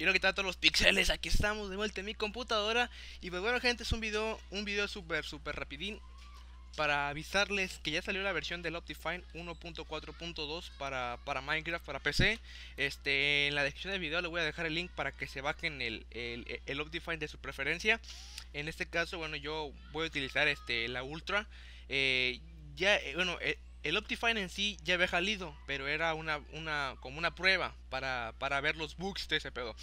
Y lo que todos los pixeles, aquí estamos de vuelta en mi computadora Y pues bueno gente, es un video, un video súper súper rapidín Para avisarles que ya salió la versión del Optifine 1.4.2 para, Minecraft, para PC Este, en la descripción del video les voy a dejar el link para que se bajen el, el, el Optifine de su preferencia En este caso, bueno, yo voy a utilizar este, la Ultra eh, ya, eh, bueno, eh, el Optifine en sí ya había salido, pero era una, una, como una prueba para, ver los bugs de ese pedo.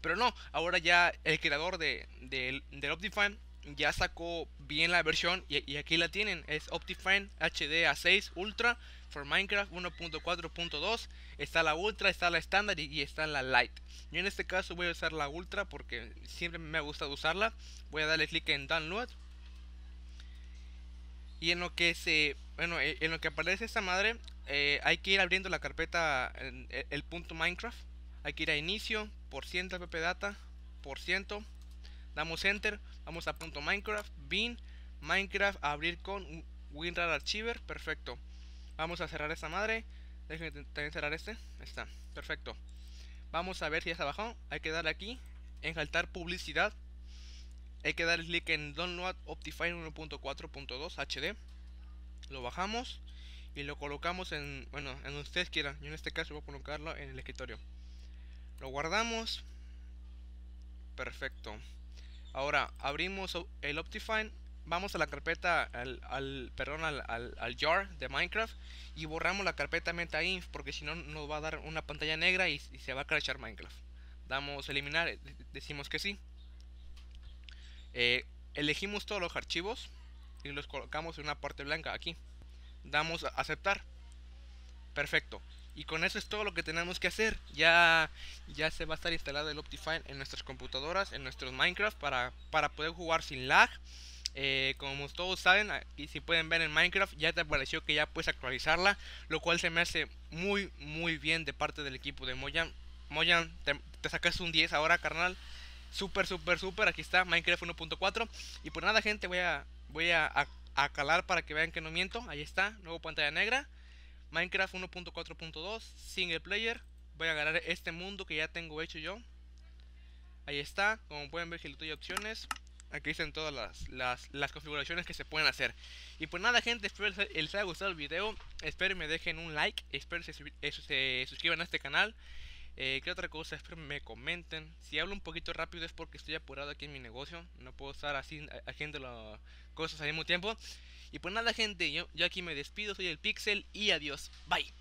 Pero no, ahora ya el creador de, del Optifine ya sacó bien la versión y, aquí la tienen. Es Optifine HD A6 Ultra for Minecraft 1.4.2. Está la Ultra, está la estándar y, está la Light. Yo en este caso voy a usar la Ultra porque siempre me ha gustado usarla. Voy a darle clic en Download y en lo que se, bueno, e, en lo que aparece esta madre, eh, hay que ir abriendo la carpeta, en, e, el punto Minecraft. Hay que ir a inicio, por ciento data por ciento. Damos enter, vamos a punto Minecraft, bin, Minecraft, abrir con WinRAR Archiver, perfecto. Vamos a cerrar esta madre. Déjenme también cerrar este. está, perfecto. Vamos a ver si ya está abajo. Hay que darle aquí, en enjaltar publicidad hay que dar clic en Download Optifine 1.4.2 HD. Lo bajamos y lo colocamos en, bueno, en donde ustedes quieran. Yo en este caso voy a colocarlo en el escritorio. Lo guardamos. Perfecto. Ahora abrimos el Optifine. Vamos a la carpeta, al, perdón, al, jar de Minecraft y borramos la carpeta metainf porque si no nos va a dar una pantalla negra y, se va a crashar Minecraft. Damos eliminar, eh, decimos que sí. Eh, elegimos todos los archivos y los colocamos en una parte blanca aquí. Damos a aceptar. Perfecto. Y con eso es todo lo que tenemos que hacer. Ya, ya se va a estar instalado el Optifine en nuestras computadoras, en nuestros Minecraft, para, para poder jugar sin lag. Eh, como todos saben, y si pueden ver en Minecraft, ya te apareció que ya puedes actualizarla, lo cual se me hace muy, muy bien de parte del equipo de Moyan. Moyan, te, sacas un 10 ahora, carnal. Súper, super, super. Aquí está Minecraft 1.4. Y por pues nada, gente, voy a voy a, a, calar para que vean que no miento. Ahí está, nuevo pantalla negra. Minecraft 1.4.2, single player. Voy a agarrar este mundo que ya tengo hecho yo. Ahí está, como pueden ver, le y opciones. Aquí están todas las, configuraciones que se pueden hacer. Y por pues nada, gente, espero les haya gustado el video. Espero me dejen un like. Espero se suscriban a este canal. Eh, ¿Qué otra cosa? Espero me comenten. Si hablo un poquito rápido es porque estoy apurado aquí en mi negocio. No puedo estar así haciendo las cosas al mismo tiempo. Y pues nada, gente, yo, yo aquí me despido. Soy el Pixel y adiós. Bye.